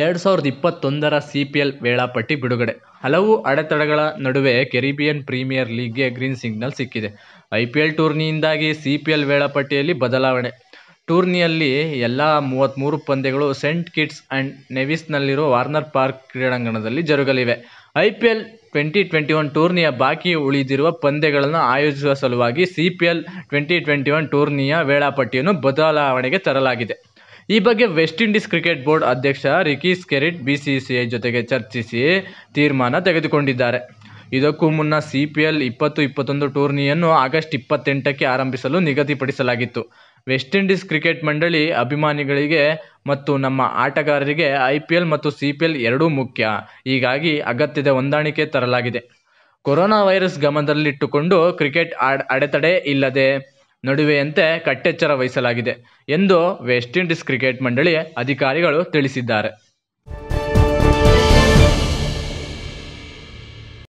ಎರಡು ಸಾವಿರದ ಇಪ್ಪತ್ತೊಂದರ ಸಿ ಪಿ ಎಲ್ ವೇಳಾಪಟ್ಟಿ ಬಿಡುಗಡೆ ಹಲವು ಅಡೆತಡೆಗಳ ನಡುವೆ ಕೆರಿಬಿಯನ್ ಪ್ರೀಮಿಯರ್ ಲೀಗ್ಗೆ ಗ್ರೀನ್ ಸಿಗ್ನಲ್ ಸಿಕ್ಕಿದೆ ಐ ಪಿ ಎಲ್ ಟೂರ್ನಿಯಿಂದಾಗಿ ಸಿ ಪಿ ಎಲ್ ವೇಳಾಪಟ್ಟಿಯಲ್ಲಿ ಬದಲಾವಣೆ ಟೂರ್ನಿಯಲ್ಲಿ ಎಲ್ಲ ಮೂವತ್ತ್ಮೂರು ಪಂದ್ಯಗಳು ಸೆಂಟ್ ಕಿಟ್ಸ್ ಆ್ಯಂಡ್ ನೆವಿಸ್ನಲ್ಲಿರುವ ವಾರ್ನರ್ ಪಾರ್ಕ್ ಕ್ರೀಡಾಂಗಣದಲ್ಲಿ ಜರುಗಲಿವೆ I P L twenty twenty one ಟೂರ್ನಿಯ ಬಾಕಿ ಉಳಿದಿರುವ ಪಂದ್ಯಗಳನ್ನು ಆಯೋಜಿಸುವ ಸಲುವಾಗಿ C P L twenty twenty one ಟೂರ್ನಿಯ ವೇಳಾಪಟ್ಟಿಯನ್ನು ಬದಲಾವಣೆಗೆ ತರಲಾಗಿದೆ ಈ ಬಗ್ಗೆ ವೆಸ್ಟ್ ಇಂಡೀಸ್ ಕ್ರಿಕೆಟ್ ಬೋರ್ಡ್ ಅಧ್ಯಕ್ಷ ರಿಕಿ ಸ್ಕೆರಿಟ್ ಬಿಸಿಸಿಐ ಜೊತೆಗೆ ಚರ್ಚಿಸಿ ತೀರ್ಮಾನ ತೆಗೆದುಕೊಂಡಿದ್ದಾರೆ. ಇದಕ್ಕೂ ಮುನ್ನ ಸಿಪಿಎಲ್ ಇಪ್ಪತ್ತು -ಇಪ್ಪತ್ತೊಂದು ಟೂರ್ನಿಯನ್ನು ಆಗಸ್ಟ್ ಇಪ್ಪತ್ತೆಂಟಕ್ಕೆ ಆರಂಭಿಸಲು ನಿಗದಿಪಡಿಸಲಾಗಿತ್ತು. ವೆಸ್ಟ್ ಇಂಡೀಸ್ ಕ್ರಿಕೆಟ್ ಮಂಡಳಿ, ಅಭಿಮಾನಿಗಳಿಗೆ ಮತ್ತು ನಮ್ಮ ಆಟಗಾರರಿಗೆ ಐಪಿಎಲ್ ಮತ್ತು ಸಿಪಿಎಲ್ ಎರಡೂ ಮುಖ್ಯ. ಹೀಗಾಗಿ ಅಗತ್ಯದ ಹೊಂದಾಣಿಕೆ ತರಲಾಗಿದೆ. ಕೊರೋನಾ ವೈರಸ್ ಗಮನದಲ್ಲಿಟ್ಟುಕೊಂಡು ಕ್ರಿಕೆಟ್ ಅಡೆತಡೆ ಇಲ್ಲದೆ ನಡುವೆಯಂತೆ ಕಟ್ಟೆಚ್ಚರ ವಹಿಸಲಾಗಿದೆ ಎಂದು ವೆಸ್ಟ್ ಇಂಡೀಸ್ ಕ್ರಿಕೆಟ್ ಮಂಡಳಿ ಅಧಿಕಾರಿಗಳು ತಿಳಿಸಿದ್ದಾರೆ